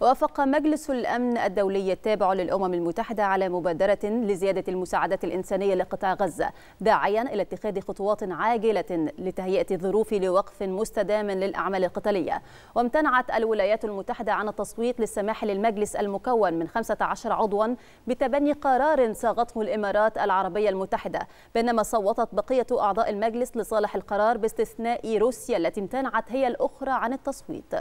وافق مجلس الأمن الدولي التابع للأمم المتحدة على مبادرة لزيادة المساعدات الإنسانية لقطاع غزة داعيا إلى اتخاذ خطوات عاجلة لتهيئة الظروف لوقف مستدام للأعمال القتالية وامتنعت الولايات المتحدة عن التصويت للسماح للمجلس المكون من 15 عضوا بتبني قرار صاغته الإمارات العربية المتحدة بينما صوتت بقية أعضاء المجلس لصالح القرار باستثناء روسيا التي امتنعت هي الأخرى عن التصويت